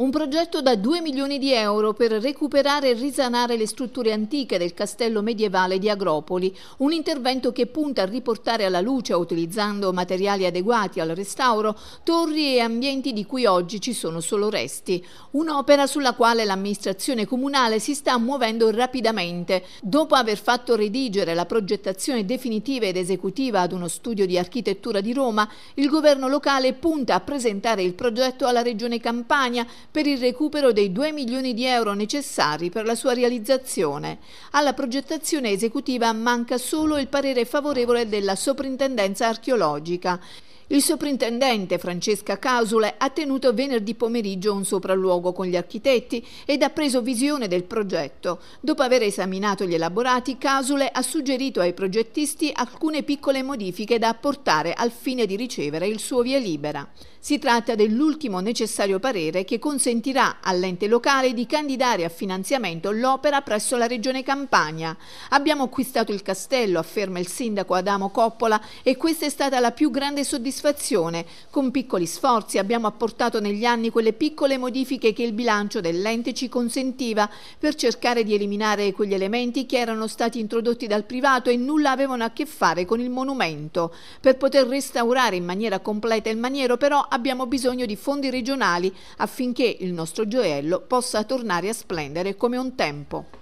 Un progetto da 2 milioni di euro per recuperare e risanare le strutture antiche del castello medievale di Agropoli, un intervento che punta a riportare alla luce, utilizzando materiali adeguati al restauro, torri e ambienti di cui oggi ci sono solo resti. Un'opera sulla quale l'amministrazione comunale si sta muovendo rapidamente. Dopo aver fatto redigere la progettazione definitiva ed esecutiva ad uno studio di architettura di Roma, il governo locale punta a presentare il progetto alla Regione Campania per il recupero dei 2 milioni di euro necessari per la sua realizzazione. Alla progettazione esecutiva manca solo il parere favorevole della Soprintendenza archeologica. Il soprintendente Francesca Casule ha tenuto venerdì pomeriggio un sopralluogo con gli architetti ed ha preso visione del progetto. Dopo aver esaminato gli elaborati, Casule ha suggerito ai progettisti alcune piccole modifiche da apportare al fine di ricevere il suo via libera. Si tratta dell'ultimo necessario parere che consente consentirà all'ente locale di candidare a finanziamento l'opera presso la Regione Campania. Abbiamo acquistato il castello, afferma il sindaco Adamo Coppola, e questa è stata la più grande soddisfazione. Con piccoli sforzi abbiamo apportato negli anni quelle piccole modifiche che il bilancio dell'ente ci consentiva per cercare di eliminare quegli elementi che erano stati introdotti dal privato e nulla avevano a che fare con il monumento. Per poter restaurare in maniera completa il maniero però abbiamo bisogno di fondi regionali affinché il nostro gioiello possa tornare a splendere come un tempo.